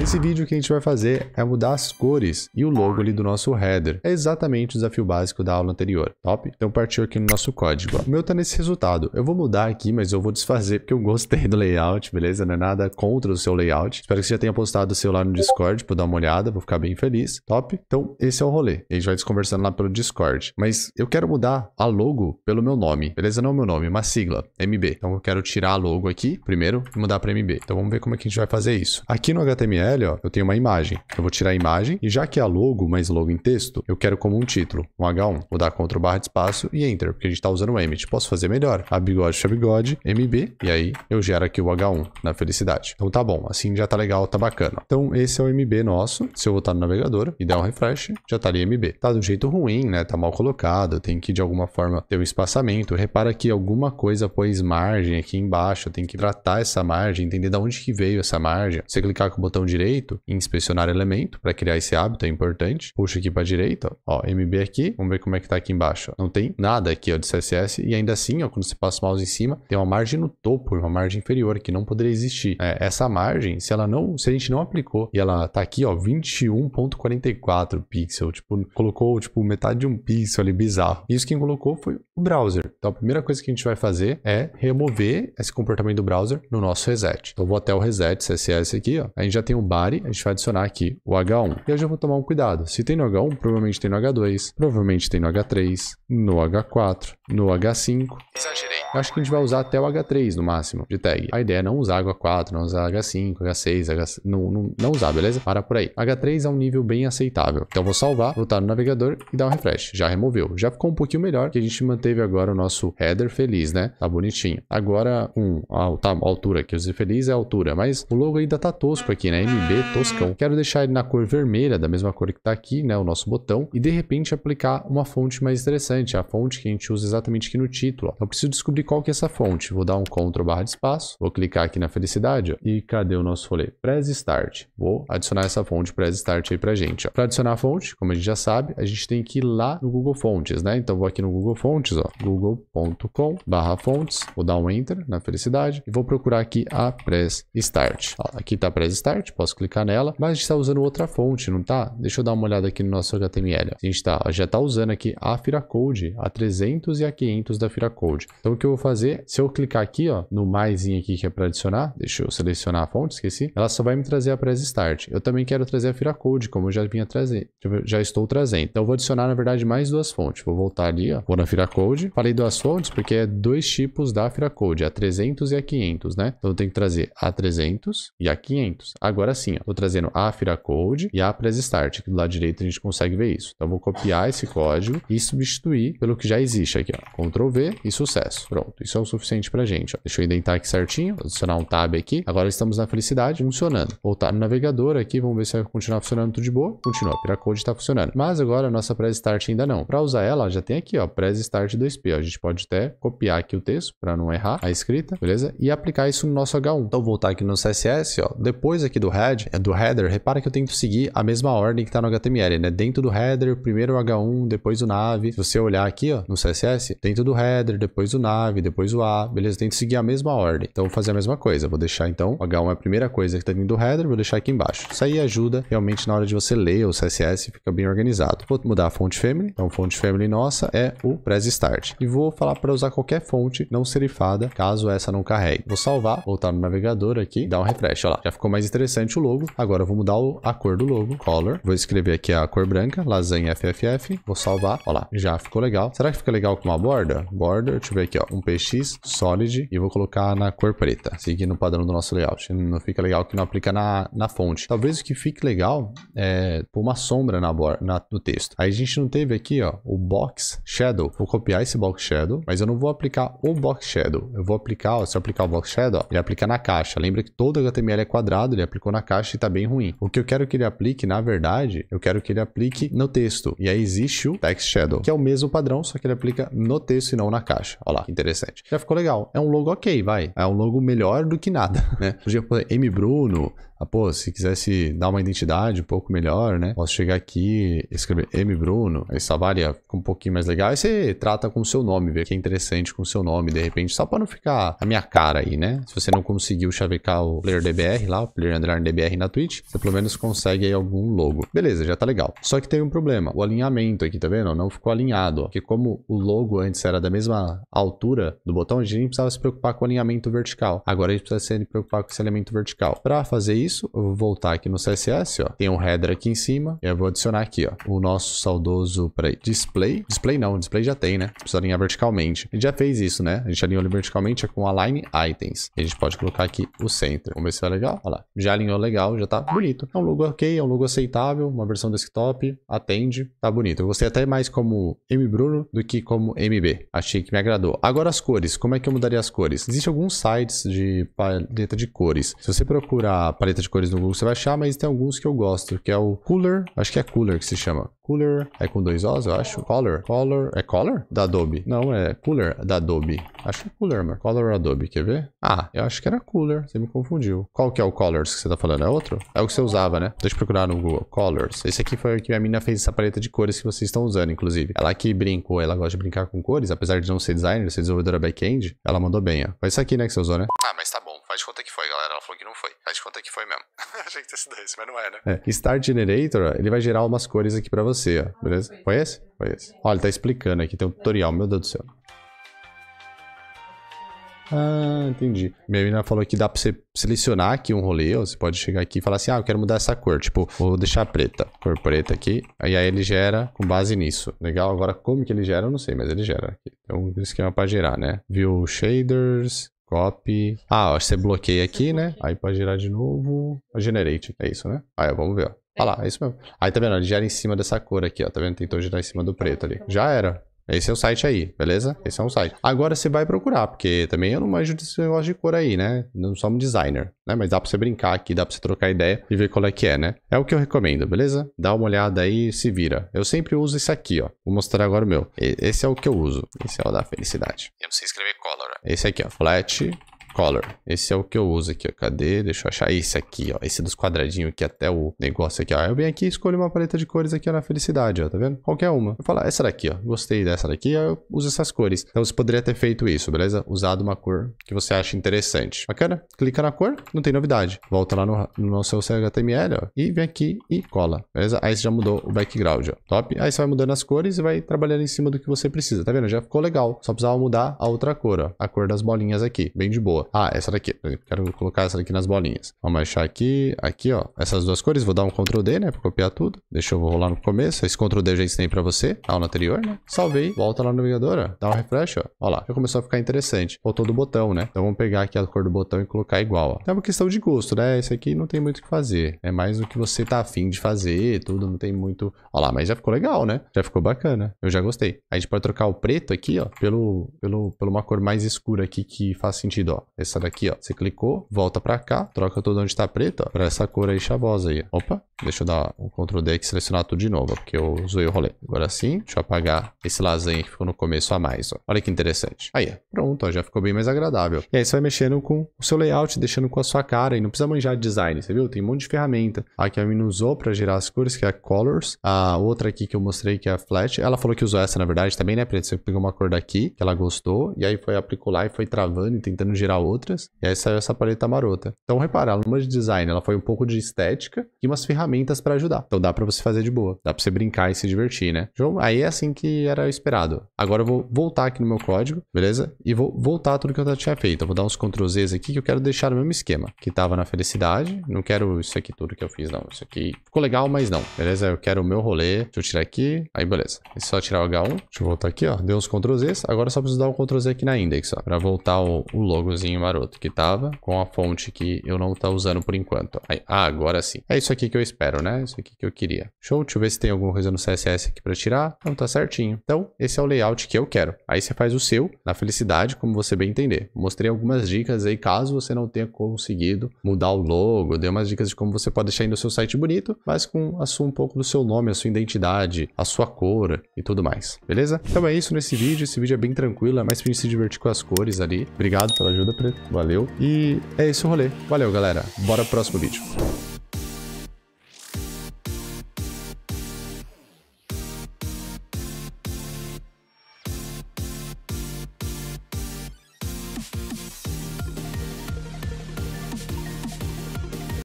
Nesse vídeo o que a gente vai fazer é mudar as cores e o logo ali do nosso header. É exatamente o desafio básico da aula anterior, top? Então partiu aqui no nosso código. O meu tá nesse resultado. Eu vou mudar aqui, mas eu vou desfazer porque eu gostei do layout, beleza? Não é nada contra o seu layout. Espero que você já tenha postado o seu lá no Discord para dar uma olhada, vou ficar bem feliz, top? Então esse é o rolê. A gente vai desconversando lá pelo Discord. Mas eu quero mudar a logo pelo meu nome, beleza? Não o meu nome, uma sigla, MB. Então eu quero tirar a logo aqui primeiro e mudar para MB. Então vamos ver como é que a gente vai fazer isso. Aqui no HTML ó, eu tenho uma imagem. Eu vou tirar a imagem e já que é a logo, mas logo em texto, eu quero como um título, um H1. Vou dar Ctrl barra de espaço e Enter, porque a gente está usando o image. Tipo, posso fazer melhor. A bigode, a bigode, MB, e aí eu gero aqui o H1 na felicidade. Então tá bom, assim já tá legal, tá bacana. Então esse é o MB nosso. Se eu voltar no navegador e der um refresh, já tá ali MB. Tá do jeito ruim, né? Tá mal colocado, tem que de alguma forma ter um espaçamento. Repara que alguma coisa pôs margem aqui embaixo, tem que tratar essa margem, entender de onde que veio essa margem. Você clicar com o botão direito direito e inspecionar elemento para criar esse hábito, é importante. puxa aqui para a direita, ó, MB aqui, vamos ver como é que tá aqui embaixo. Ó. Não tem nada aqui, ó, de CSS e ainda assim, ó, quando você passa o mouse em cima, tem uma margem no topo e uma margem inferior que não poderia existir. É, essa margem, se ela não, se a gente não aplicou e ela tá aqui, ó, 21.44 pixel, tipo, colocou tipo metade de um pixel ali bizarro. Isso quem colocou foi o browser. Então a primeira coisa que a gente vai fazer é remover esse comportamento do browser no nosso reset. Então eu vou até o reset CSS aqui, ó. A gente já tem um body, a gente vai adicionar aqui o H1. E eu já vou tomar um cuidado. Se tem no H1, provavelmente tem no H2, provavelmente tem no H3, no H4, no H5. Exagerei. Eu acho que a gente vai usar até o H3 no máximo de tag. A ideia é não usar H4, não usar H5, H6, H... Não, não, não usar, beleza? Para por aí. H3 é um nível bem aceitável. Então vou salvar, voltar no navegador e dar um refresh. Já removeu. Já ficou um pouquinho melhor que a gente manteve agora o nosso header feliz, né? Tá bonitinho. Agora, um, a, tá, a altura que eu usei feliz é a altura, mas o logo ainda tá tosco aqui, né? MB toscão. Quero deixar ele na cor vermelha, da mesma cor que tá aqui, né? O nosso botão. E de repente aplicar uma fonte mais interessante, a fonte que a gente usa exatamente aqui no título. Ó. Eu preciso descobrir descobrir qual que é essa fonte. Vou dar um CTRL barra de espaço, vou clicar aqui na felicidade ó, e cadê o nosso rolê? Press Start. Vou adicionar essa fonte Press Start aí pra gente. Para adicionar a fonte, como a gente já sabe, a gente tem que ir lá no Google Fontes, né? Então vou aqui no Google Fontes, ó, google.com barra fontes, vou dar um Enter na felicidade e vou procurar aqui a Press Start. Ó, aqui tá Press Start, posso clicar nela, mas a gente tá usando outra fonte, não tá? Deixa eu dar uma olhada aqui no nosso HTML. A gente tá, já tá usando aqui a Firacode, a 300 e a 500 da Firacode. Então o que eu eu vou fazer, se eu clicar aqui, ó, no mais aqui que é para adicionar, deixa eu selecionar a fonte, esqueci, ela só vai me trazer a Press Start. Eu também quero trazer a Fira Code, como eu já vinha trazer, já estou trazendo. Então eu vou adicionar, na verdade, mais duas fontes. Vou voltar ali, ó, vou na Fira Code. Falei duas fontes porque é dois tipos da Fira Code, a 300 e a 500, né? Então eu tenho que trazer a 300 e a 500. Agora sim, ó, tô trazendo a Fira Code e a Press Start. Aqui do lado direito a gente consegue ver isso. Então eu vou copiar esse código e substituir pelo que já existe aqui, ó. Ctrl V e sucesso. Pronto. Pronto, isso é o suficiente pra gente. Ó. Deixa eu indentar aqui certinho, adicionar um tab aqui. Agora estamos na felicidade, funcionando. Voltar no navegador aqui, vamos ver se vai continuar funcionando tudo de boa. Continua, Piracode tá funcionando. Mas agora a nossa press start ainda não. Pra usar ela, já tem aqui, ó, press start 2p. Ó. A gente pode até copiar aqui o texto pra não errar a escrita, beleza? E aplicar isso no nosso H1. Então voltar aqui no CSS, ó, depois aqui do head, é do header, repara que eu tento seguir a mesma ordem que tá no HTML, né? Dentro do header, primeiro o H1, depois o nav. Se você olhar aqui, ó, no CSS, dentro do header, depois o nav, chave, depois o A, beleza? Tem que seguir a mesma ordem. Então, vou fazer a mesma coisa. Vou deixar, então, o H1 é a primeira coisa que tá vindo do header, vou deixar aqui embaixo. Isso aí ajuda realmente na hora de você ler o CSS, fica bem organizado. Vou mudar a fonte family. Então, fonte family nossa é o press start. E vou falar para usar qualquer fonte não serifada, caso essa não carregue. Vou salvar, voltar no navegador aqui, dar um refresh. Olha lá, já ficou mais interessante o logo. Agora, eu vou mudar o, a cor do logo, color. Vou escrever aqui a cor branca, lasanha FFF. Vou salvar. Olha lá, já ficou legal. Será que fica legal com uma borda? Border, deixa eu ver aqui, ó um PX solid e vou colocar na cor preta, seguindo o padrão do nosso layout. Não fica legal que não aplica na, na fonte. Talvez o que fique legal é pôr uma sombra na, na, no texto. Aí a gente não teve aqui, ó, o box shadow. Vou copiar esse box shadow, mas eu não vou aplicar o box shadow. Eu vou aplicar, ó, se eu aplicar o box shadow, ó, ele aplica na caixa. Lembra que todo HTML é quadrado, ele aplicou na caixa e tá bem ruim. O que eu quero que ele aplique, na verdade, eu quero que ele aplique no texto. E aí existe o text shadow, que é o mesmo padrão, só que ele aplica no texto e não na caixa. Olha lá, interessante interessante. Já ficou legal. É um logo ok, vai. É um logo melhor do que nada, né? Podia pôr M Bruno, ah, pô, se quisesse dar uma identidade um pouco melhor, né? Posso chegar aqui escrever M Bruno, essa varia fica é um pouquinho mais legal. Aí você trata com o seu nome, vê que é interessante com o seu nome, de repente, só para não ficar a minha cara aí, né? Se você não conseguiu chavecar o player DBR lá, o player underline DBR na Twitch, você pelo menos consegue aí algum logo. Beleza, já tá legal. Só que tem um problema, o alinhamento aqui, tá vendo? Não ficou alinhado, ó. Porque como o logo antes era da mesma altura do botão, a gente nem precisava se preocupar com o alinhamento vertical. Agora a gente precisa se preocupar com esse elemento vertical. Para fazer isso, isso, eu vou voltar aqui no CSS, ó. Tem um header aqui em cima. E eu vou adicionar aqui, ó. O nosso saudoso, peraí, display. Display não, display já tem, né? Precisa alinhar verticalmente. A gente já fez isso, né? A gente alinhou verticalmente é com align items. E a gente pode colocar aqui o center. Vamos ver se vai legal. Olha lá. Já alinhou legal, já tá bonito. É um logo ok, é um logo aceitável. Uma versão desktop, atende. Tá bonito. Eu gostei até mais como M Bruno do que como MB. Achei que me agradou. Agora as cores. Como é que eu mudaria as cores? Existem alguns sites de paleta de cores. Se você procurar paleta paleta de cores no Google você vai achar, mas tem alguns que eu gosto, que é o Cooler, acho que é Cooler que se chama. Cooler, é com dois Os, eu acho. Color, Color, é Color? Da Adobe. Não, é Cooler da Adobe. Acho que é Cooler, mano. Color Adobe, quer ver? Ah, eu acho que era Cooler, você me confundiu. Qual que é o Colors que você tá falando? É outro? É o que você usava, né? Deixa eu procurar no Google. Colors. Esse aqui foi o que a mina fez essa paleta de cores que vocês estão usando, inclusive. Ela que brincou, ela gosta de brincar com cores, apesar de não ser designer, ser desenvolvedora back-end, ela mandou bem, ó. Foi isso aqui, né, que você usou, né? Ah, mas tá bom. Faz de conta que foi, galera. Ela falou que não foi. Faz de conta que foi mesmo. Achei que tinha sido esse, mas não é, né? É. Start Generator, ele vai gerar umas cores aqui pra você, ó. Beleza? Foi esse? Foi esse. Olha, ele tá explicando aqui, tem um tutorial. Meu Deus do céu. Ah, entendi. Minha menina falou que dá pra você selecionar aqui um rolê, ou você pode chegar aqui e falar assim, ah, eu quero mudar essa cor, tipo, vou deixar preta, cor preta aqui, aí aí ele gera com base nisso. Legal, agora como que ele gera, eu não sei, mas ele gera É Então, um esquema pra gerar, né? View shaders, Copy. Ah, você bloqueia aqui, você né? Bloqueia. Aí para girar de novo, generate. É isso, né? Aí, vamos ver. Ó. Olha lá, é isso mesmo. Aí tá vendo? Ele gera em cima dessa cor aqui, ó. Tá vendo? Tentou girar em cima do tá, preto ali. Tá Já era. Esse é o site aí, beleza? Esse é um site. Agora você vai procurar, porque também eu não manjo desse negócio de cor aí, né? Não sou um designer, né? Mas dá pra você brincar aqui, dá pra você trocar ideia e ver qual é que é, né? É o que eu recomendo, beleza? Dá uma olhada aí e se vira. Eu sempre uso isso aqui, ó. Vou mostrar agora o meu. Esse é o que eu uso. Esse é o da felicidade. Eu não sei escrever color. Né? Esse aqui, ó. Flat Color. Esse é o que eu uso aqui, ó. Cadê? Deixa eu achar esse aqui, ó. Esse dos quadradinhos aqui até o negócio aqui, ó. Eu venho aqui e escolho uma paleta de cores aqui ó, na felicidade, ó. Tá vendo? Qualquer uma. Eu falo, ah, essa daqui, ó. Gostei dessa daqui, ó. Eu uso essas cores. Então você poderia ter feito isso, beleza? Usado uma cor que você acha interessante. Bacana? Clica na cor, não tem novidade. Volta lá no, no seu HTML, ó. E vem aqui e cola, beleza? Aí você já mudou o background, ó. Top? Aí você vai mudando as cores e vai trabalhando em cima do que você precisa, tá vendo? Já ficou legal. Só precisava mudar a outra cor, ó. A cor das bolinhas aqui. Bem de boa boa. Ah, essa daqui. quero colocar essa daqui nas bolinhas. Vamos achar aqui, aqui, ó. Essas duas cores, vou dar um Ctrl D, né, pra copiar tudo. Deixa eu rolar no começo. Esse Ctrl D eu já ensinei pra você, Tá no anterior, né? Salvei, volta lá no navegador, ó. Dá um refresh, ó. Ó lá, já começou a ficar interessante. Faltou do botão, né? Então vamos pegar aqui a cor do botão e colocar igual, ó. É uma questão de gosto, né? Esse aqui não tem muito o que fazer. É mais o que você tá afim de fazer, tudo, não tem muito... Ó lá, mas já ficou legal, né? Já ficou bacana. Eu já gostei. A gente pode trocar o preto aqui, ó, pelo, pelo, pelo uma cor mais escura aqui que faz sentido, ó. Essa daqui, ó. Você clicou, volta pra cá, troca tudo onde tá preto, ó, pra essa cor aí chavosa aí. Opa, deixa eu dar o Ctrl D aqui e selecionar tudo de novo, ó, porque eu zoei o rolê. Agora sim, deixa eu apagar esse lasanha que ficou no começo a mais, ó. Olha que interessante. Aí, ó. Pronto, ó, já ficou bem mais agradável. E aí você vai mexendo com o seu layout, deixando com a sua cara e não precisa manjar de design, você viu? Tem um monte de ferramenta. Aqui a mina usou pra gerar as cores, que é a Colors. A outra aqui que eu mostrei, que é a Flat. Ela falou que usou essa, na verdade, também, né, Preto? Você pegou uma cor daqui, que ela gostou, e aí foi aplicar lá e foi travando e tentando gerar outra outras, e aí saiu essa paleta marota. Então, repara, a luma de design ela foi um pouco de estética e umas ferramentas para ajudar. Então, dá para você fazer de boa, dá para você brincar e se divertir, né? João, aí é assim que era esperado. Agora eu vou voltar aqui no meu código, beleza? E vou voltar tudo que eu já tinha feito. Eu vou dar uns Ctrl aqui que eu quero deixar o mesmo esquema que estava na felicidade. Não quero isso aqui tudo que eu fiz, não. Isso aqui ficou legal, mas não, beleza? Eu quero o meu rolê. Deixa eu tirar aqui. Aí, beleza. É só tirar o H1. Deixa eu voltar aqui, ó. Deu uns Ctrl Agora só preciso dar um Ctrl Z aqui na index, ó, para voltar o, o logozinho maroto que tava, com a fonte que eu não tá usando por enquanto. Aí, ah, agora sim. É isso aqui que eu espero, né? É isso aqui que eu queria. Show, deixa eu ver se tem alguma coisa no CSS aqui pra tirar. Não, tá certinho. Então, esse é o layout que eu quero. Aí você faz o seu, na felicidade, como você bem entender. Mostrei algumas dicas aí, caso você não tenha conseguido mudar o logo, dei umas dicas de como você pode deixar ainda o seu site bonito, mas com a sua, um pouco do seu nome, a sua identidade, a sua cor e tudo mais, beleza? Então é isso nesse vídeo, esse vídeo é bem tranquilo, é mais pra gente se divertir com as cores ali. Obrigado pela ajuda, Valeu. E é esse o rolê. Valeu, galera. Bora pro próximo vídeo.